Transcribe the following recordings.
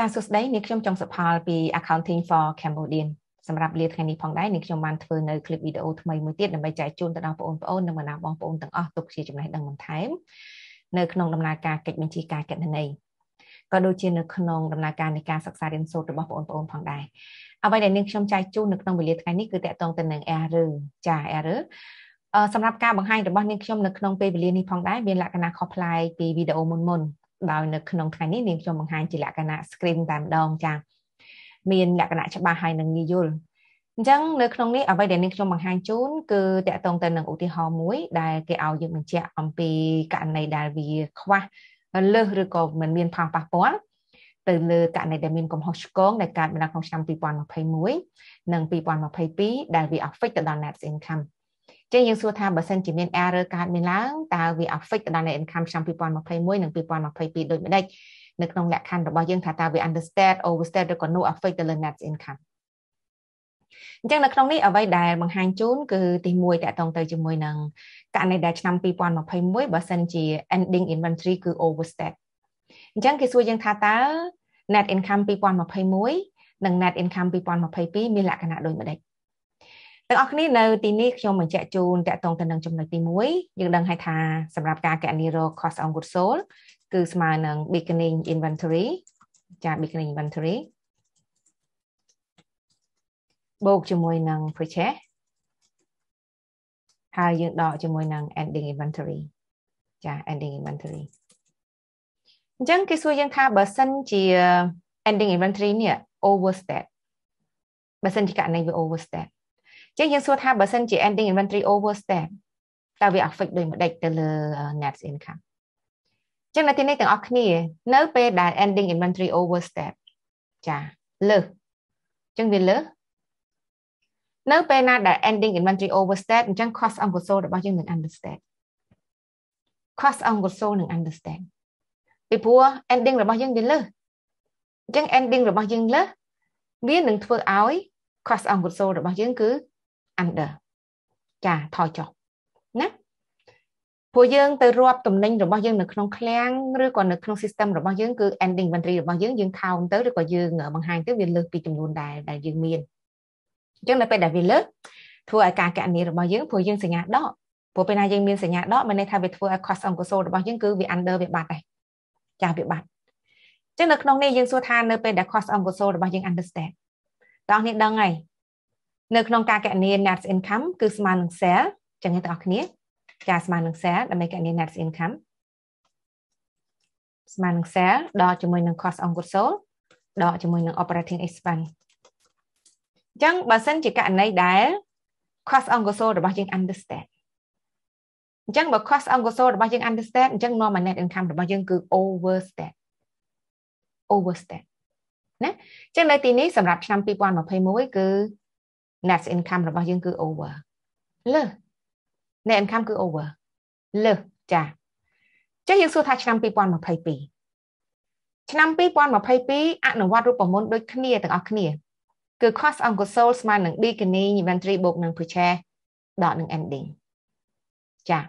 ចាសសួស្តីនាងខ្ញុំចុងសុផលពី Accounting for Cambodian សម្រាប់លាថ្ងៃនេះផងដែរនាងខ្ញុំបានធ្វើនៅคลิปវីដេអូថ្មីមួយទៀតដើម្បីចែកជូនទៅដល់បងប្អូននិងបណ្ដាបងប្អូនទាំងអស់ទុកជាចំណេះដឹងបន្ថែមនៅក្នុងដំណើរការកិច្ចបញ្ជីការកណន័យក៏ដូចជានៅក្នុងដំណើរការនៃការសិក្សារៀនសូត្ររបស់បងប្អូនផងដែរអ្វីដែលនាងខ្ញុំចែកជូននៅក្នុងវេលាថ្ងៃនេះគឺតកតងទៅនឹង error ចា error សម្រាប់ការបង្ហាញរបស់នាងខ្ញុំនៅក្នុងពេលវេលានេះផងដែរមានលក្ខណៈខុសប្លែកពីវីដេអូមុនមុនដោយនៅក្នុងថ្ងៃនេះនាងខ្ញុំបង្ហាញជាលក្ខណៈ screen តែម្ដងចា៎មានលក្ខណៈច្បាស់ហើយនឹងងាយយល់អញ្ចឹងនៅក្នុងនេះអ្វីដែលនាងខ្ញុំបង្ហាញជូនគឺតកតងទៅនឹងឧទាហរណ៍មួយដែលគេឲ្យយើងបញ្ជាក់អំពីករណីដែលវាខ្វះលើសឬក៏មិនមានផលប៉ះពាល់ទៅលើករណីដែលមានកំហុសឆ្គងដែលកើតមានក្នុងឆ្នាំ2021និង2022ដែលវា affect ទៅដល់ net income ចឹងយើងសួរថាបើសិនជាមាន error កើតមានឡើងតើវា affect ទៅដល់នៃ income ឆ្នាំ2021និង2022ដូចម្ដេចនៅក្នុងលក្ខខណ្ឌរបស់យើងថាតើវា understand overstand ឬក៏ no affect ទៅលើ net income អញ្ចឹងនៅក្នុងនេះអ្វីដែលបង្ហាញជូន គឺទី1តកតងទៅជាមួយនឹងករណីដែលឆ្នាំ2021បើសិនជា ending inventory គឺ overstat អញ្ចឹងគេសួរយើងថាតើ net income 2021និង net income 2022មានលក្ខណៈដូចម្តេចទាំងអស់គ្នានៅទីនេះខ្ញុំបញ្ជាក់ជូនតកតងទៅនឹងចំណុចទី1យើងដឹងហើយថាសម្រាប់ការកណនីរ cost on goods sold គឺស្មើនឹង beginning inventory ចា beginning inventory បូកជាមួយនឹង purchase ហើយយើងដកជាមួយនឹង ending inventory ចា ending inventory អញ្ចឹងគេសួរយើងថាបើសិនជា ending inventory នេះ overstate បើសិនជាករណីវា overstate ចឹងយើងសួរថាបើសិនជា ending inventory overstep តើវា affect ដូចម្ដេចទៅលើ net income ចឹងនៅទីនេះទាំងអស់គ្នានៅពេលដែល ending inventory overstep ចាលើសចឹងវាលើសនៅពេលណាដែល ending inventory overstep អញ្ចឹង cost on console របស់យើងនឹង understand cost on console នឹង understand ពីព្រោះ ending របស់យើងវាលើសអញ្ចឹង ending របស់យើងលើសវានឹងធ្វើឲ្យ cost on console របស់យើងគឺ under ចាថយចុះណាពួកយើងទៅរាប់តំណែងរបស់យើងនៅក្នុងឃ្លាំងឬក៏នៅក្នុង system របស់យើងគឺ ending inventory របស់យើងយើង count ទៅឬក៏យើងបង្ហាញទៅវាលើសពីចំនួនដែលដែលយើងមានអញ្ចឹងនៅពេលដែលវាលើសធ្វើឲ្យការកណនីរបស់យើងព្រោះយើងសញ្ញាដកព្រោះពេលណាយើងមានសញ្ញាដកមានន័យថាវាធ្វើឲ្យ cost អង្គសូលរបស់យើងគឺវា under វាបាត់ដែរចាស់វាបាត់អញ្ចឹងនៅក្នុងនេះយើងសួរថានៅពេលដែល cost អង្គសូលរបស់យើង understand តោះនេះដឹងហើយនៅក្នុងការកណនា net income គឺស្មើនឹង sale ចឹងឯងទាំងអស់គ្នាចាស្មើនឹង sale ដើម្បីកណនា net income ស្មើនឹង sale ដកជាមួយ នឹង cost on goods sold ដកជាមួយនឹង operating expense អញ្ចឹងបើសិនជាករណីដែល cost on goods sold របស់យើង understand អញ្ចឹងបើ cost on goods sold របស់យើង understand អញ្ចឹងនាំមក net income របស់យើងគឺ overstate overstate ណាអញ្ចឹងនៅទីនេះសម្រាប់ឆ្នាំ2021គឺ net income របស់យើងគឺ over លើស net income គឺ over លើសចាចុះយើងសួរថាឆ្នាំ2022ឆ្នាំ2022អនុវត្តរូបមន្តដូចគ្នាទាំងអស់គ្នា គឺ cost on console ស្មើនឹង beginning inventory បូកនឹង purchase ដកនឹង ending ចា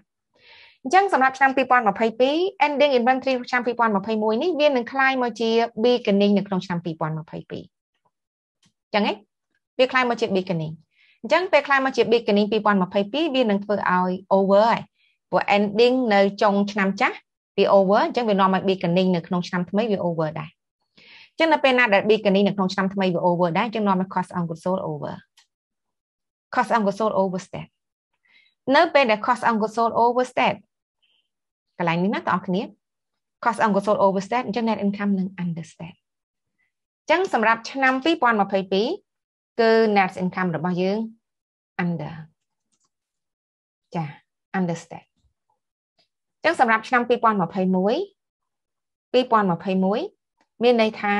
អញ្ចឹងសម្រាប់ឆ្នាំ2022 ending inventory ឆ្នាំ2021នេះវានឹងคล้ายមកជា beginning នៅក្នុងឆ្នាំ2022អញ្ចឹងហ៎វាខ្លាំងមកជា beginning អញ្ចឹងពេលខ្លាំងមកជា beginning 2022វានឹងធ្វើឲ្យ over ហើយព្រោះ ending នៅចុងឆ្នាំចាស់វា over អញ្ចឹងវានាំឲ្យ beginning នៅក្នុងឆ្នាំថ្មីវា over ដែរអញ្ចឹងនៅពេលណាដែល beginning នៅក្នុងឆ្នាំថ្មីវា over ដែរអញ្ចឹងនាំឲ្យ cost on console over cost on console overstep នៅពេលដែល cost on console overstep កន្លែងនេះណាបងប្អូនគ្នា cost on console overstep អញ្ចឹង net income នឹង understep អញ្ចឹងសម្រាប់ឆ្នាំ2022គឺ net income របស់យើង under ចា understand អញ្ចឹងសម្រាប់ឆ្នាំ2021 2021មានន័យថា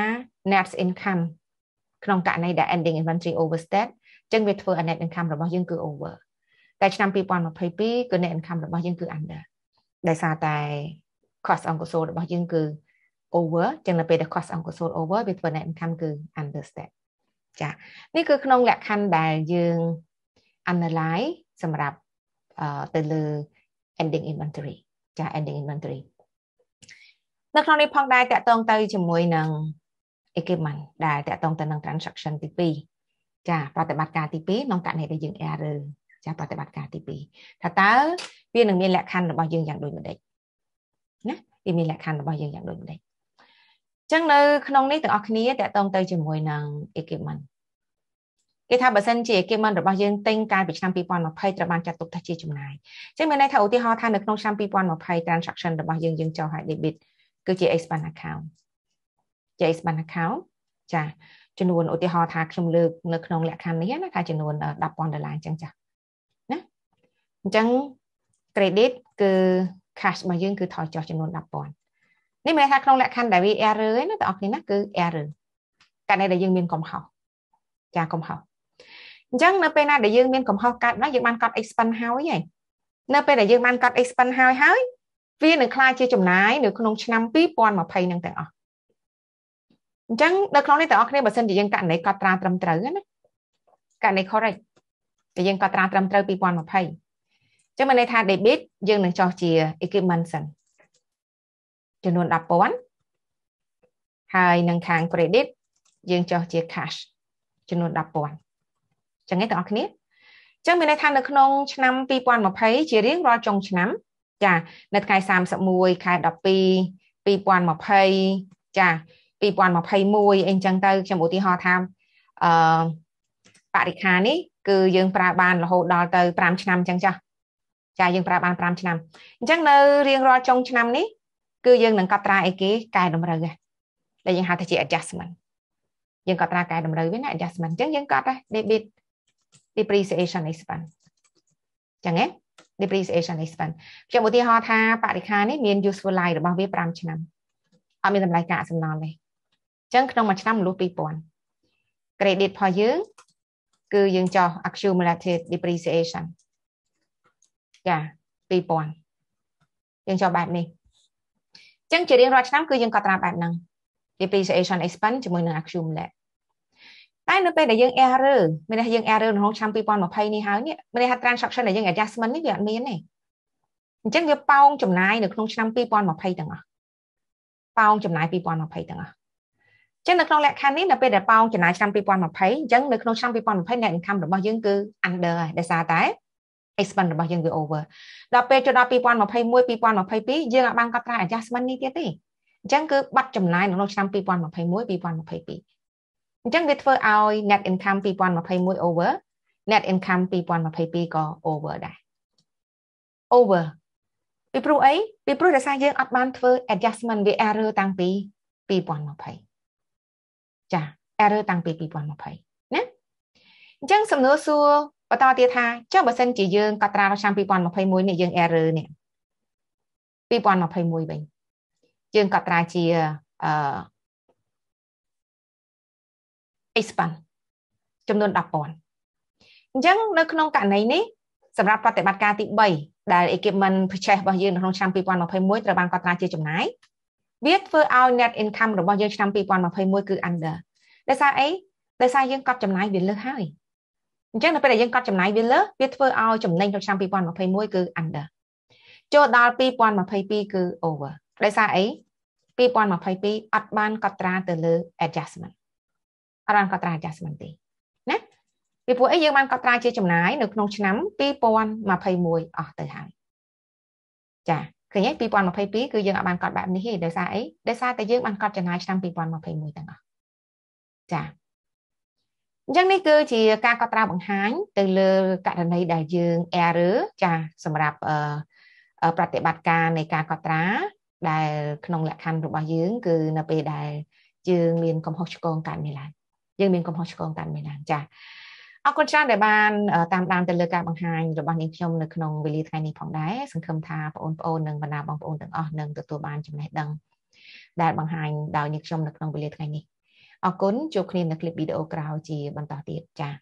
net income ក្នុងករណីដែល ending inventory overstate អញ្ចឹងវាធ្វើឲ្យ net income របស់ យើងគឺ over តែឆ្នាំ2022គឺ net income របស់យើងគឺ under ដោយសារតែ cost អង្គសូលរបស់យើងគឺ over អញ្ចឹងនៅពេលដែល cost អង្គសូល over វាធ្វើ net income គឺ understate ចានេះគឺក្នុងលក្ខខណ្ឌដែលយើង analyze សម្រាប់ទៅលើ ending inventory ចា ending inventory នៅក្នុងនេះផងដែរតកតងទៅជាមួយនឹង equipment ដែលតកតងទៅនឹង transaction ទី2ចាប្រតិបត្តិការទី2ក្នុងករណីដែលយើង error ចាប្រតិបត្តិការទី2ថាតើវានឹងមានលក្ខខណ្ឌរបស់យើងយ៉ាងដូចម្តេចណាវាមានលក្ខខណ្ឌរបស់យើងយ៉ាងដូចម្តេចចឹងនៅក្នុងនេះទាំងអស់គ្នាតកតងទៅជាមួយនឹង equipment គេថាបើសិនជា equipment របស់យើងទិញកាលពីឆ្នាំ2020ត្រូវបានចាត់ទុកថាជាចំណាយចឹងមានន័យថាឧទាហរណ៍ថានៅក្នុងឆ្នាំ2020 transaction របស់យើងយើងចុះឲ្យ debit គឺជា expand account ជា expand account ចាចំនួនឧទាហរណ៍ថាខ្ញុំលើក នៅក្នុងលក្ខខណ្ឌនេះណាថាចំនួន10,000ដុល្លារអញ្ចឹងចាណាអញ្ចឹង credit គឺ cash របស់យើងគឺថយចុះចំនួន10,000នេះមានន័យថាក្នុងលក្ខខណ្ឌដែលវា error ឯណាបងប្អូនណាគឺ error ករណីដែលយើងមានកំហុសចាកំហុសអញ្ចឹងនៅពេលណាដែលយើងមានកំហុសកើតមកយើងបានកត់ expand ហើយហើយនៅពេលដែលយើងបានកត់ expand ហើយហើយ វានឹងក្លាយជាចំណាយ នៅ ក្នុងឆ្នាំ2020នឹងទាំងអស់អញ្ចឹងនៅក្នុងនេះទាំងអស់គ្នាបើសិនជាយើងករណីកត់ត្រាត្រឹមត្រូវណាករណី correct ដែលយើងកត់ត្រាត្រឹមត្រូវ2020អញ្ចឹងមានន័យថា debit យើងនឹងចោះជា equipment សិនចំនួន10000ហើយនឹងខាង credit យើងចុះជា cash ចំនួន10000អញ្ចឹងឯងទាំងអស់គ្នាអញ្ចឹងមានន័យថានៅក្នុងឆ្នាំ2020ជារៀងរាល់ចុងឆ្នាំចានៅថ្ងៃ31ខែ12 2020ចា2021អីចឹងទៅខ្ញុំឧទាហរណ៍ថាអឺបរិខានេះគឺយើងប្រើបានរហូតដល់ទៅ5ឆ្នាំអញ្ចឹងចាចាយើងប្រើបាន5ឆ្នាំអញ្ចឹងនៅរៀងរាល់ចុងឆ្នាំនេះគឺយើងនឹងកត់ត្រាអីគេកែតម្រូវដែលយើងហៅថាជា adjustment យើងកត់ត្រាកែតម្រូវវាណា adjustment អញ្ចឹងយើងកត់ debit depreciation expense ចឹងហ៎ depreciation expense ខ្ញុំឧទាហរណ៍ថាបរិខានេះមាន useful life របស់វា5ឆ្នាំអត់មានតម្លៃកាកសំណល់ទេអញ្ចឹងក្នុងមួយឆ្នាំមលុះ2000 credit របស់យើង គឺយើងចោះ accumulated depreciation ចា2000យើងចោះបែបនេះចឹងជារៀងរាល់ឆ្នាំគឺយើងកត់ត្រាបែបហ្នឹង depreciation expense ជាមួយនឹង accumulate តែនៅពេលដែលយើង error មានន័យយើង error ក្នុងឆ្នាំ2020នេះហើយនេះមានន័យថា transaction ដែលយើង adjustment នេះវាអត់មានទេអញ្ចឹងវាប៉ោង ចំណាយនៅក្នុងឆ្នាំ2020ទាំងអស់ប៉ោងចំណាយ2020ទាំងអស់អញ្ចឹងនៅក្នុងលក្ខខណ្ឌនេះនៅពេលដែលប៉ោងចំណាយឆ្នាំ2020អញ្ចឹងនៅក្នុងឆ្នាំ2020 net income របស់យើងគឺ under ហើយដោយសារតែ expand របស់យើងវា over ដល់ពេលចូលដល់2021 2022យើងអាចបានកត់ត្រា adjustment នេះទៀតទេអញ្ចឹងគឺបាត់ចំណាយនៅក្នុងឆ្នាំ2021 2022អញ្ចឹងវាធ្វើឲ្យ net income 2021 over net income 2022ក៏ over ដែរ over ពីព្រោះអីពីព្រោះដោយសារយើងអត់បានធ្វើ adjustment វា error តាំងពី2020ចា error តាំងពី2020ណាអញ្ចឹងសំណួរសួរបន្តទៀតថាចុះបើសិនជាយើងកត់ត្រាឆ្នាំ2021នេះយើង error នេះ2021វិញយើងកត់ត្រាជាអឺ expand ចំនួន10000អញ្ចឹងនៅក្នុងករណីនេះសម្រាប់ប្រតិបត្តិការទី3ដែល equipment purchase របស់យើងនៅក្នុងឆ្នាំ2021ត្រូវបានកត់ត្រាជា ចំណាយវាធ្វើឲ្យ net income របស់យើងឆ្នាំ2021គឺ under ដោយសារអីដោយសារយើងកត់ចំណាយវាលើសហើយអញ្ចឹងនៅពេលដែលយើងកត់ចំណាយវាលើសវាធ្វើឲ្យចំណេញក្នុងឆ្នាំ2021គឺ under ចូលដល់2022គឺ over ដោយសារអី2022អត់បានកត់ត្រា ទៅលើ adjustment អត់បានកត់ត្រា adjustment ទេណាពីព្រោះអីយើងបានកត់ត្រាជាចំណាយ នៅក្នុងឆ្នាំ2021អស់ទៅហើយចាឃើញទេ2022គឺយើងអាចបានកត់បែបនេះទេដោយសារអីដោយសារតែយើងបានកត់ចំណាយឆ្នាំ2021ទាំងអស់ចាអញ្ចឹងនេះគឺជាការកត់ត្រាបង្ហាញទៅលើករណីដែលយើង error ចាសម្រាប់ប្រតិបត្តិការនៃការកត់ត្រាដែលក្នុងលក្ខខណ្ឌរបស់យើងគឺនៅពេលដែលយើងមានកំហុសឆ្គងកើតមានឡើងយើងមានកំហុសឆ្គងកើតមានឡើងចាអរគុណច្រើនដែលបាន តាមដានទៅលើការបង្ហាញរបស់នាងខ្ញុំនៅក្នុងវេលាថ្ងៃនេះផងដែរសង្ឃឹមថាបងប្អូននិងបណ្ដាបងប្អូនទាំងអស់នឹងទទួលបានចំណេះដឹង ដែលបង្ហាញដោយនាងខ្ញុំនៅក្នុងវេលាថ្ងៃនេះអរគុណជួបគ្នានៅคลิปវីដេអូក្រោយជាបន្តទៀតចា៎